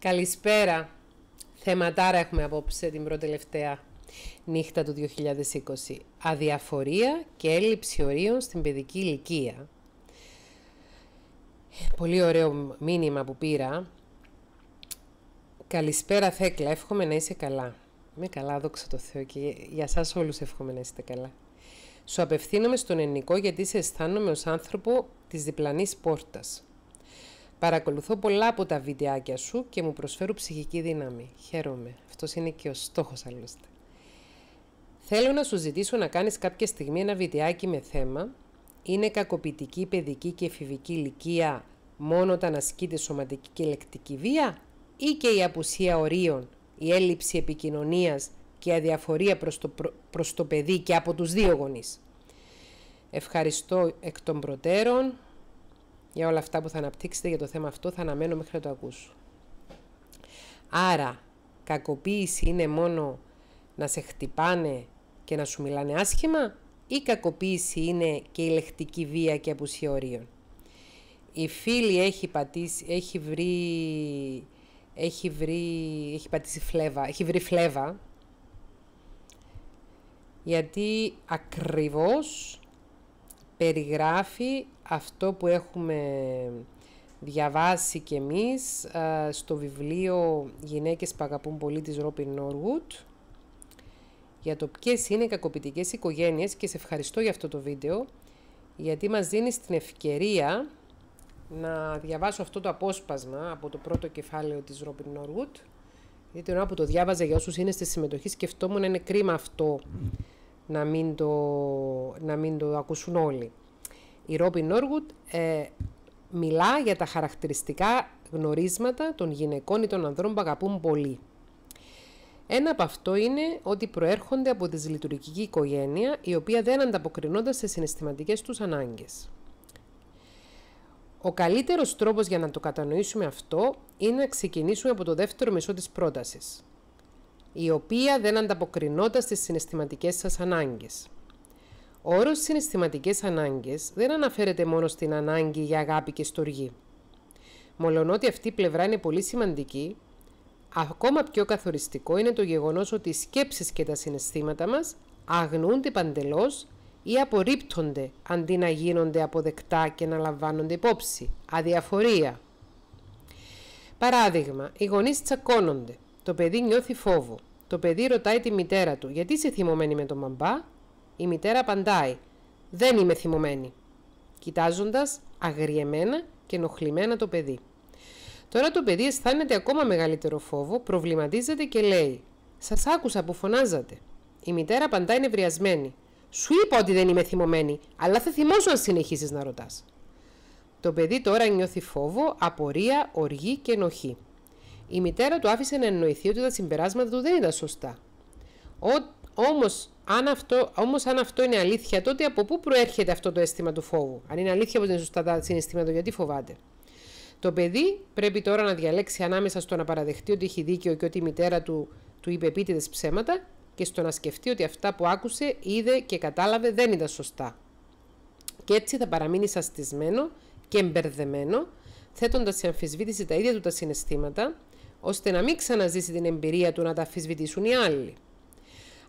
Καλησπέρα. Θεματάρα έχουμε απόψε την προτελευταία νύχτα του 2020. Αδιαφορία και έλλειψη ορίων στην παιδική ηλικία. Πολύ ωραίο μήνυμα που πήρα. Καλησπέρα Θέκλα, εύχομαι να είσαι καλά. Με καλά, δόξα τω Θεώ και για σας όλους εύχομαι να είστε καλά. Σου απευθύνομαι στον ελληνικό γιατί σε αισθάνομαι ως άνθρωπο της διπλανής πόρτας. Παρακολουθώ πολλά από τα βιντεάκια σου και μου προσφέρουν ψυχική δύναμη. Χαίρομαι. Αυτός είναι και ο στόχος άλλωστε. Θέλω να σου ζητήσω να κάνεις κάποια στιγμή ένα βιντεάκι με θέμα είναι κακοποιητική παιδική και εφηβική ηλικία μόνο όταν ασκείται σωματική και λεκτική βία ή και η απουσία ορίων, η έλλειψη επικοινωνίας και η αδιαφορία προς το, προ... το παιδί και από τους δύο γονείς. Ευχαριστώ εκ των προτέρων. Για όλα αυτά που θα αναπτύξετε για το θέμα αυτό θα αναμένω μέχρι να το ακούσω. Άρα, κακοποίηση είναι μόνο να σε χτυπάνε και να σου μιλάνε άσχημα ή κακοποίηση είναι και η λεκτική βία και απουσία Η φίλη έχει πατήσει, έχει βρει, έχει βρει, έχει πατήσει φλέβα, έχει βρει φλέβα γιατί ακριβώς περιγράφει αυτό που έχουμε διαβάσει κι εμείς ε, στο βιβλίο «Γυναίκες που αγαπούν πολύ» της Ρόπιν Νόργουτ για το ποιες είναι οι κακοποιητικές οικογένειες και σε ευχαριστώ για αυτό το βίντεο γιατί μας δίνει την ευκαιρία να διαβάσω αυτό το απόσπασμα από το πρώτο κεφάλαιο της Ρόπιν Νόργουτ γιατί ενώ που το διάβαζα για όσους είναι στη συμμετοχή σκεφτόμουν είναι κρίμα αυτό να μην το, ακούσουν όλοι. Η Ρόπιν Νόργουτ ε, μιλά για τα χαρακτηριστικά γνωρίσματα των γυναικών ή των ανδρών που αγαπούν πολύ. Ένα από αυτό είναι ότι προέρχονται από τη λειτουργική οικογένεια, η οποία δεν ανταποκρινόταν σε συναισθηματικές τους ανάγκες. Ο καλύτερος τρόπος για να το κατανοήσουμε αυτό είναι να ξεκινήσουμε από το δεύτερο μισό της πρότασης η οποία δεν ανταποκρινόταν στις συναισθηματικές σας ανάγκες. Ο όρος συναισθηματικές ανάγκες δεν αναφέρεται μόνο στην ανάγκη για αγάπη και στοργή. Μολονότι αυτή η πλευρά είναι πολύ σημαντική, ακόμα πιο καθοριστικό είναι το γεγονός ότι οι σκέψεις και τα συναισθήματα μας αγνούνται παντελώς ή απορρίπτονται αντί να γίνονται αποδεκτά και να λαμβάνονται υπόψη. Αδιαφορία. Παράδειγμα, οι γονείς τσακώνονται. Το παιδί νιώθει φόβο. Το παιδί ρωτάει τη μητέρα του «Γιατί είσαι θυμωμένη με τον μαμπά» Η μητέρα απαντάει «Δεν είμαι θυμωμένη» κοιτάζοντας αγριεμένα και ενοχλημένα το παιδί. Τώρα το παιδί αισθάνεται ακόμα μεγαλύτερο φόβο, προβληματίζεται και λέει «Σας άκουσα που φωνάζατε». Η μητέρα απαντάει νευριασμένη «Σου είπα ότι δεν είμαι θυμωμένη, αλλά θα θυμώσω αν συνεχίσεις να ρωτάς». Το παιδί τώρα νιώθει φόβο, απορία, οργή και ενοχλημενα το παιδι τωρα το παιδι αισθανεται ακομα μεγαλυτερο φοβο προβληματιζεται και λεει σας ακουσα που φωναζατε η μητερα απανταει βριασμένη. σου ειπα οτι δεν ειμαι θυμωμενη αλλα θα θυμωσω αν συνεχισεις να ρωτας το παιδι τωρα νιωθει φοβο απορια οργη και ενοχη η μητέρα του άφησε να εννοηθεί ότι τα συμπεράσματα του δεν ήταν σωστά. Όμως, αν, αυτό, όμως, αν αυτό είναι αλήθεια, τότε από πού προέρχεται αυτό το αίσθημα του φόβου. Αν είναι αλήθεια πως είναι σωστά τα συναισθήματα, γιατί φοβάται. Το παιδί πρέπει τώρα να διαλέξει ανάμεσα στο να παραδεχτεί ότι έχει δίκιο και ότι η μητέρα του του είπε επίτηδες ψέματα και στο να σκεφτεί ότι αυτά που άκουσε, είδε και κατάλαβε δεν ήταν σωστά. Και έτσι θα παραμείνει σαστισμένο και εμπερδεμένο, θέτοντας σε αμφισβήτηση τα ίδια του τα συναισθήματα, ώστε να μην ξαναζήσει την εμπειρία του να τα αφισβητήσουν οι άλλοι.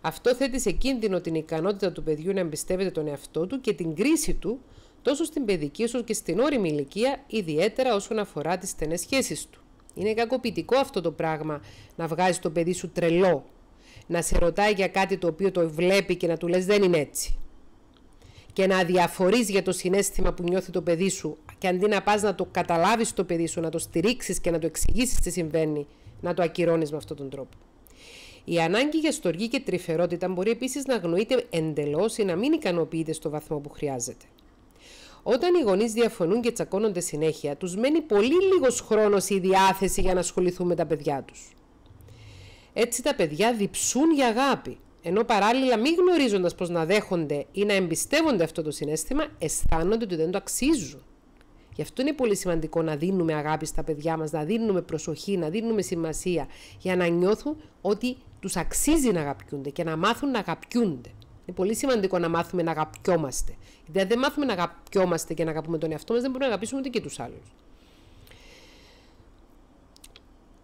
Αυτό θέτει σε κίνδυνο την ικανότητα του παιδιού να εμπιστεύεται τον εαυτό του και την κρίση του τόσο στην παιδική όσο και στην όρημη ηλικία, ιδιαίτερα όσον αφορά τις στενές σχέσεις του. Είναι κακοποιητικό αυτό το πράγμα να βγάζεις το παιδί σου τρελό, να σε ρωτάει για κάτι το οποίο το βλέπει και να του λες δεν είναι έτσι. Και να αδιαφορείς για το συνέστημα που νιώθει το παιδί σου και αντί να πας να το καταλάβεις το παιδί σου, να το στηρίξεις και να το εξηγήσεις τι συμβαίνει, να το ακυρώνεις με αυτόν τον τρόπο. Η ανάγκη για στοργή και τρυφερότητα μπορεί επίσης να αγνοείται εντελώς ή να μην ικανοποιείται στο βαθμό που χρειάζεται. Όταν οι γονείς διαφωνούν και τσακώνονται συνέχεια, τους μένει πολύ λίγος χρόνος η διάθεση για να ασχοληθούν με τα παιδιά τους. Έτσι τα παιδιά διψούν για αγάπη, ενώ παράλληλα μη γνωρίζοντας πώς να δέχονται ή να εμπιστεύονται αυτό το συνέστημα, αισθάνονται ότι δεν το αξίζουν. Γι' αυτό είναι πολύ σημαντικό να δίνουμε αγάπη στα παιδιά μας, να δίνουμε προσοχή, να δίνουμε σημασία για να νιώθουν ότι τους αξίζει να αγαπιούνται και να μάθουν να αγαπιούνται. Είναι πολύ σημαντικό να μάθουμε να αγαπιόμαστε. Γιατί αν δεν μάθουμε να αγαπιόμαστε και να αγαπούμε τον εαυτό μας δεν μπορούμε να αγαπήσουμε ούτε και τους άλλους.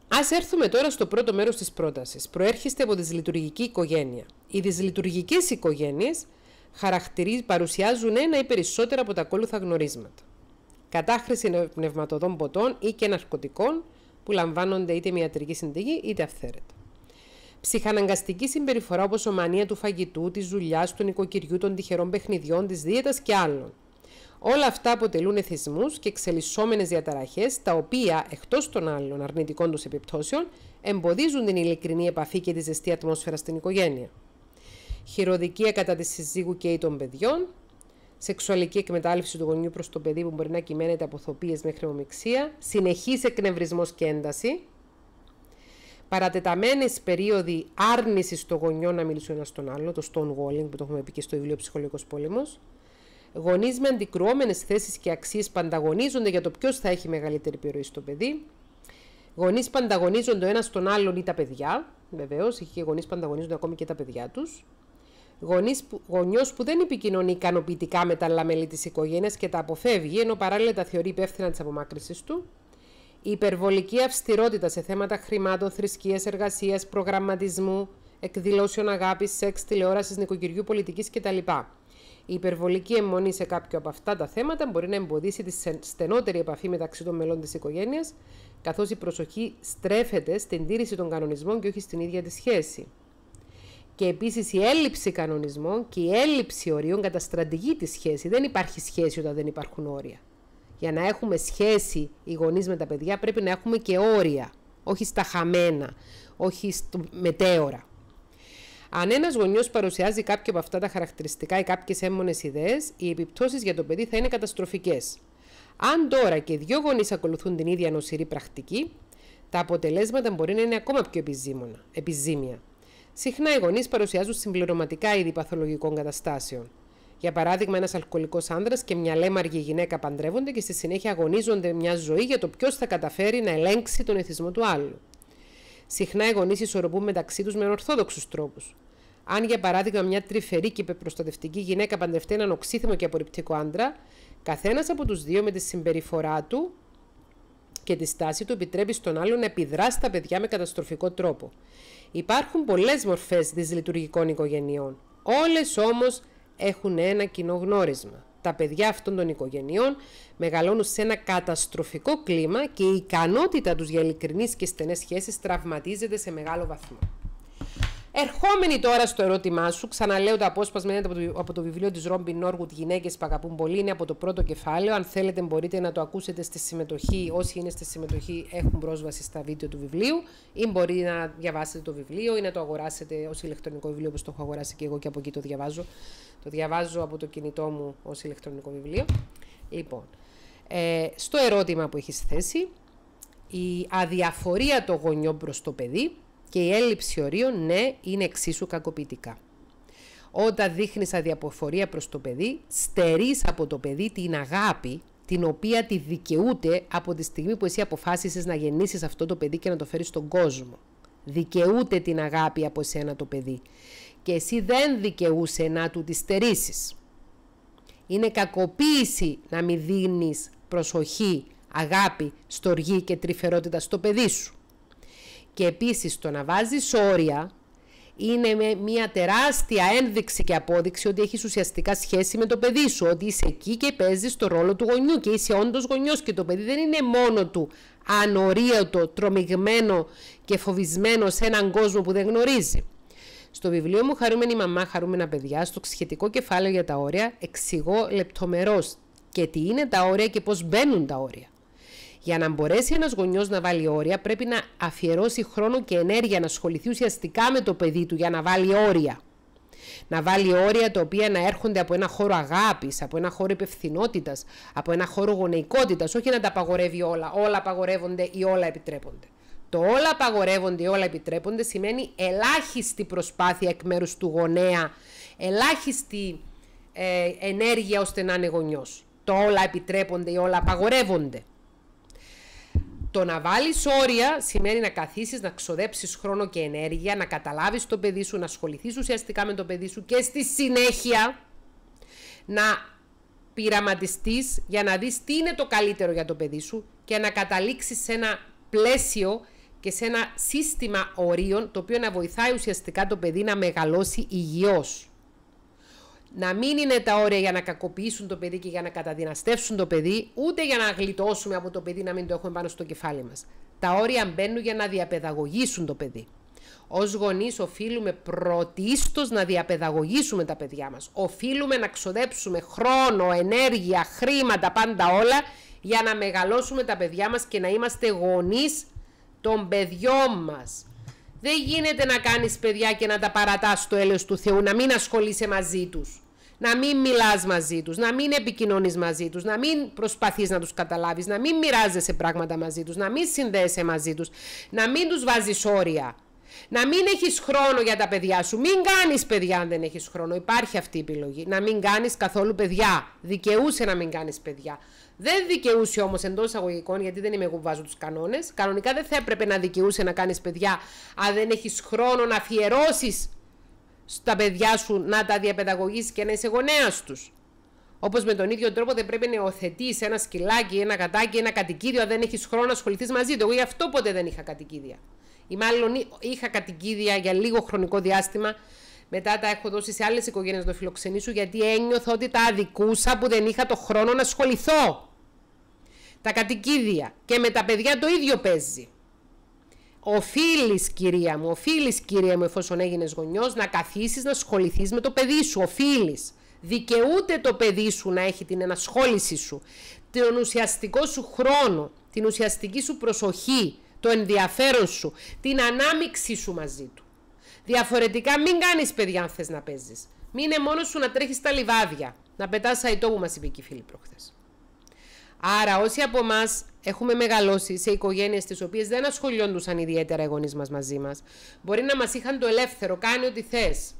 Ας έρθουμε τώρα στο πρώτο μέρος της πρότασης. Προέρχεστε από τη δυσλειτουργική οικογένεια. Οι δυσλειτουργικές οικογένειες παρουσιάζουν ένα ή περισσότερα από τα ακόλουθα γνωρίσματα κατάχρηση πνευματοδών ποτών ή και ναρκωτικών που λαμβάνονται είτε με ιατρική συνταγή είτε αυθαίρετα. Ψυχαναγκαστική συμπεριφορά όπως ομανία του φαγητού, της δουλειάς, του νοικοκυριού, των τυχερών παιχνιδιών, της δίαιτας και άλλων. Όλα αυτά αποτελούν εθισμούς και εξελισσόμενες διαταραχές, τα οποία εκτός των άλλων αρνητικών τους επιπτώσεων εμποδίζουν την ειλικρινή επαφή και τη ζεστή ατμόσφαιρα στην οικογένεια. Χειροδικία κατά της συζύγου και των παιδιών, σεξουαλική εκμετάλλευση του γονιού προς το παιδί που μπορεί να κυμαίνεται από θοπίες μέχρι ομιξία, συνεχής εκνευρισμός και ένταση, παρατεταμένες περίοδοι άρνησης των γονιών να μιλήσουν ένας στον άλλο, το stonewalling που το έχουμε πει και στο βιβλίο Ψυχολογικός Πόλεμος. Γονείς με αντικρουόμενες θέσεις και αξίες πανταγωνίζονται για το ποιος θα έχει μεγαλύτερη επιρροή στο παιδί. Γονείς πανταγωνίζονται ο ένας τον άλλον ή τα παιδιά, βεβαίως. και γονείς πανταγωνίζονται ακόμη και τα παιδιά τους. Γονιό γονιός που δεν επικοινωνεί ικανοποιητικά με τα μέλη της οικογένειας και τα αποφεύγει, ενώ παράλληλα τα θεωρεί υπεύθυνα της απομάκρυσης του, η υπερβολική αυστηρότητα σε θέματα χρημάτων, θρησκείας, εργασίας, προγραμματισμού, εκδηλώσεων αγάπης, σεξ, τηλεόρασης, νοικοκυριού, πολιτικής κτλ. Η υπερβολική αιμονή σε κάποιο από αυτά τα θέματα μπορεί να εμποδίσει τη στενότερη επαφή μεταξύ των μελών της οικογένειας, καθώς η προσοχή στρέφεται στην τήρηση των κανονισμών και όχι στην ίδια τη σχέση. Και επίσης η έλλειψη κανονισμών και η έλλειψη ορίων καταστρατηγεί τη σχέση. Δεν υπάρχει σχέση όταν δεν υπάρχουν όρια. Για να έχουμε σχέση οι γονείς με τα παιδιά, πρέπει να έχουμε και όρια. Όχι στα χαμένα, όχι στο μετέωρα. Αν ένας γονιός παρουσιάζει κάποια από αυτά τα χαρακτηριστικά ή κάποιες έμονε ιδέες, οι επιπτώσεις για το παιδί θα είναι καταστροφικές. Αν τώρα και δύο γονείς ακολουθούν την ίδια νοσηρή πρακτική, τα αποτελέσματα μπορεί να είναι ακόμα πιο επιζήμια. Συχνά οι γονείς παρουσιάζουν συμπληρωματικά είδη παθολογικών καταστάσεων. Για παράδειγμα, ένας αλκοολικός άνδρας και μια λέμαργη γυναίκα παντρεύονται και στη συνέχεια αγωνίζονται μια ζωή για το ποιος θα καταφέρει να ελέγξει τον εθισμό του άλλου. Συχνά οι γονείς ισορροπούν μεταξύ τους με ορθόδοξους τρόπους. Αν, για παράδειγμα, μια τρυφερή και υπεπροστατευτική γυναίκα παντρευτεί έναν οξύθυμο και απορριπτικό άντρα, καθένας από τους δύο με τη συμπεριφορά του και τη στάση του επιτρέπει στον άλλον να επιδρά στα παιδιά με καταστροφικό τρόπο. Υπάρχουν πολλές μορφές δυσλειτουργικών οικογενειών. Όλες όμως έχουν ένα κοινό γνώρισμα. Τα παιδιά αυτών των οικογενειών μεγαλώνουν σε ένα καταστροφικό κλίμα και η ικανότητα τους για ειλικρινείς και στενές σχέσεις τραυματίζεται σε μεγάλο βαθμό. Ερχόμενη τώρα στο ερώτημά σου, ξαναλέω το απόσπασμα είναι από το, βιβλίο της Ρόμπι Νόργουτ Γυναίκες που αγαπούν πολύ, είναι από το πρώτο κεφάλαιο. Αν θέλετε, μπορείτε να το ακούσετε στη συμμετοχή. Όσοι είναι στη συμμετοχή έχουν πρόσβαση στα βίντεο του βιβλίου, ή μπορείτε να διαβάσετε το βιβλίο ή να το αγοράσετε ως ηλεκτρονικό βιβλίο, όπως το έχω αγοράσει και εγώ και από εκεί το διαβάζω. Το διαβάζω από το κινητό μου ως ηλεκτρονικό βιβλίο. Λοιπόν, ε, στο ερώτημα που έχεις θέσει, η αδιαφορία των γονιών προς το παιδί και η έλλειψη ορίων, ναι, είναι εξίσου κακοποιητικά. Όταν δείχνεις αδιαποφορία προς το παιδί, στερείς από το παιδί την αγάπη την οποία τη δικαιούται από τη στιγμή που εσύ αποφάσισες να γεννήσεις αυτό το παιδί και να το φέρεις στον κόσμο. Δικαιούται την αγάπη από σένα το παιδί. Και εσύ δεν δικαιούσε να του τη στερήσεις. Είναι κακοποίηση να μην δίνεις προσοχή, αγάπη, στοργή και τρυφερότητα στο παιδί σου. Και επίσης το να βάζεις όρια είναι μια τεράστια ένδειξη και απόδειξη ότι έχεις ουσιαστικά σχέση με το παιδί σου. Ότι είσαι εκεί και παίζεις το ρόλο του γονιού και είσαι όντως γονιός και το παιδί δεν είναι μόνο του ανορίωτο, τρομιγμένο και φοβισμένο σε έναν κόσμο που δεν γνωρίζει. Στο βιβλίο μου Χαρούμενη Μαμά, Χαρούμενα Παιδιά, στο σχετικό κεφάλαιο για τα όρια, εξηγώ λεπτομερώς και τι είναι τα όρια και πώς μπαίνουν τα όρια. Για να μπορέσει ένας γονιός να βάλει όρια, πρέπει να αφιερώσει χρόνο και ενέργεια να ασχοληθεί ουσιαστικά με το παιδί του για να βάλει όρια. Να βάλει όρια τα οποία να έρχονται από ένα χώρο αγάπης, από ένα χώρο υπευθυνότητας, από ένα χώρο γονεϊκότητας, όχι να τα απαγορεύει όλα. Όλα απαγορεύονται ή όλα επιτρέπονται. Το όλα απαγορεύονται ή όλα επιτρέπονται σημαίνει ελάχιστη προσπάθεια εκ μέρους του γονέα, ελάχιστη ε, ενέργεια ώστε να είναι γονιός. Το όλα επιτρέπονται ή όλα απαγορεύονται. Το να βάλεις όρια σημαίνει να καθίσεις, να ξοδέψεις χρόνο και ενέργεια, να καταλάβεις το παιδί σου, να ασχοληθείς ουσιαστικά με το παιδί σου και στη συνέχεια να πειραματιστείς για να δεις τι είναι το καλύτερο για το παιδί σου και να καταλήξεις σε ένα πλαίσιο και σε ένα σύστημα ορίων το οποίο να βοηθάει ουσιαστικά το παιδί να μεγαλώσει υγιώς να μην είναι τα όρια για να κακοποιήσουν το παιδί και για να καταδυναστεύσουν το παιδί, ούτε για να γλιτώσουμε από το παιδί να μην το έχουμε πάνω στο κεφάλι μας. Τα όρια μπαίνουν για να διαπαιδαγωγήσουν το παιδί. Ως γονείς, οφείλουμε πρωτίστως να διαπαιδαγωγήσουμε τα παιδιά μας. Οφείλουμε να ξοδέψουμε χρόνο, ενέργεια, χρήματα, πάντα όλα για να μεγαλώσουμε τα παιδιά μας και να είμαστε γονείς των παιδιών μας. Δεν γίνεται να κάνεις παιδιά και να τα παρατάς στο έλεος του Θεού, να μην ασχολείσαι μαζί τους. Να μην μιλάς μαζί τους, να μην επικοινωνείς μαζί τους, να μην προσπαθείς να τους καταλάβεις, να μην μοιράζεσαι πράγματα μαζί τους, να μην συνδέεσαι μαζί τους, να μην τους βάζεις όρια. Να μην έχεις χρόνο για τα παιδιά σου. Μην κάνεις παιδιά αν δεν έχεις χρόνο. Υπάρχει αυτή η επιλογή. Να μην κάνεις καθόλου παιδιά. Δικαιούσε να μην κάνεις παιδιά. Δεν δικαιούσε όμως εντός αγωγικών. γιατί δεν είμαι εγώ που βάζω τους κανόνες. Κανονικά δεν θα έπρεπε να δικαιούσε να κάνεις παιδιά, αν δεν έχεις χρόνο να αφιερώσεις στα παιδιά σου να τα διαπαιδαγωγήσει και να είσαι γονέας τους. Όπως με τον ίδιο τρόπο δεν πρέπει να υιοθετείς ένα σκυλάκι, ένα κατάκι, ένα κατοικίδιο, αν δεν έχεις χρόνο να ασχοληθείς μαζί του. Εγώ γι' αυτό ποτέ δεν είχα κατοικίδια ή μάλλον είχα κατοικίδια για λίγο χρονικό διάστημα. Μετά τα έχω δώσει σε άλλες οικογένειες να το φιλοξενήσω, γιατί ένιωθα ότι τα αδικούσα που δεν είχα το χρόνο να ασχοληθώ. Τα κατοικίδια. Και με τα παιδιά το ίδιο παίζει. Οφείλεις, κυρία μου, οφείλεις, κυρία μου, εφόσον έγινες γονιός, να καθίσεις να ασχοληθείς με το παιδί σου. Οφείλεις. Δικαιούται το παιδί σου να έχει την ενασχόλησή σου, τον ουσιαστικό σου χρόνο, την ουσιαστική σου προσοχή, το ενδιαφέρον σου, την ανάμιξη σου μαζί του. Διαφορετικά μην κάνεις παιδιά αν θες να παίζεις. Μην είναι μόνος σου να τρέχεις τα λιβάδια, να πετάς αϊτό που μας είπε και η φίλη προχθές. Άρα όσοι από εμάς έχουμε μεγαλώσει σε οικογένειες τις οποίες δεν ασχολιόντουσαν ιδιαίτερα οι γονείς μας μαζί μας, μπορεί να μας είχαν το ελεύθερο, κάνει ό,τι θες.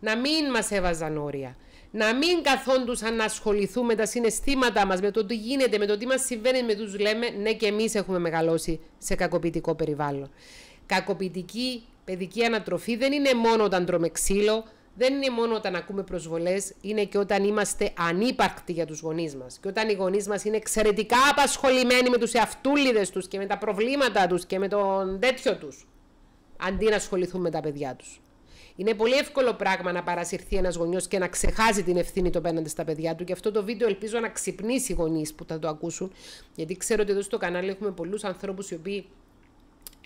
Να μην μας έβαζαν όρια να μην καθόντουσαν να ασχοληθούν με τα συναισθήματά μας, με το τι γίνεται, με το τι μας συμβαίνει, με τους λέμε, ναι, και εμείς έχουμε μεγαλώσει σε κακοποιητικό περιβάλλον. Κακοποιητική παιδική ανατροφή δεν είναι μόνο όταν τρώμε ξύλο, δεν είναι μόνο όταν ακούμε προσβολές, είναι και όταν είμαστε ανύπαρκτοι για τους γονείς μας. Και όταν οι γονείς μας είναι εξαιρετικά απασχολημένοι με τους εαυτούλιδες τους και με τα προβλήματα τους και με τον τέτοιο τους, αντί να ασχοληθούν με τα παιδιά τους. Είναι πολύ εύκολο πράγμα να παρασυρθεί ένας γονιός και να ξεχάσει την ευθύνη του απέναντι στα παιδιά του. Και αυτό το βίντεο ελπίζω να ξυπνήσει οι γονείς που θα το ακούσουν. Γιατί ξέρω ότι εδώ στο κανάλι έχουμε πολλούς ανθρώπους οι οποίοι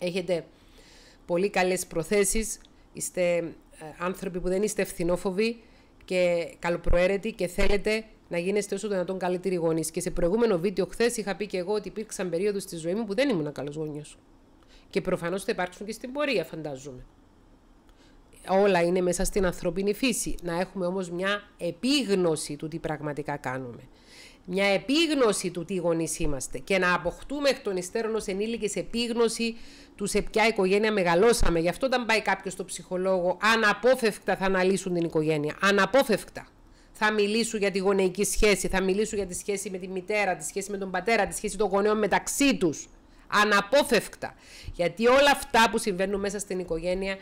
έχετε πολύ καλές προθέσεις. Είστε ε, άνθρωποι που δεν είστε ευθυνόφοβοι και καλοπροαίρετοι και θέλετε να γίνεστε όσο το δυνατόν καλύτεροι γονείς. Και σε προηγούμενο βίντεο, χθες είχα πει και εγώ ότι υπήρξαν περίοδο στη ζωή μου που δεν ήμουν καλός γονιός. Και προφανώς θα υπάρξουν και στην πορεία, φαντάζομαι όλα είναι μέσα στην ανθρώπινη φύση. Να έχουμε όμως μια επίγνωση του τι πραγματικά κάνουμε. Μια επίγνωση του τι γονείς είμαστε και να αποκτούμε εκ των υστέρων ως ενήλικες επίγνωση του σε ποια οικογένεια μεγαλώσαμε. Γι' αυτό όταν πάει κάποιος στο ψυχολόγο, αναπόφευκτα θα αναλύσουν την οικογένεια. Αναπόφευκτα. Θα μιλήσουν για τη γονεϊκή σχέση, θα μιλήσουν για τη σχέση με τη μητέρα, τη σχέση με τον πατέρα, τη σχέση των γονέων μεταξύ τους. αναπόφευκτα. Γιατί όλα αυτά που συμβαίνουν μέσα στην οικογένεια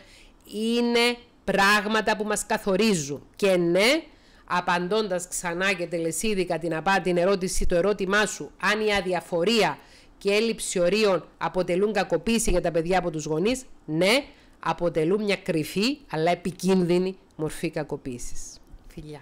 είναι πράγματα που μας καθορίζουν. Και ναι, απαντώντας ξανά και τελεσίδικα την απάτη, την ερώτηση, το ερώτημά σου, αν η αδιαφορία και έλλειψη ορίων αποτελούν κακοποίηση για τα παιδιά από τους γονείς, ναι, αποτελούν μια κρυφή αλλά επικίνδυνη μορφή κακοποίησης. Φιλιά.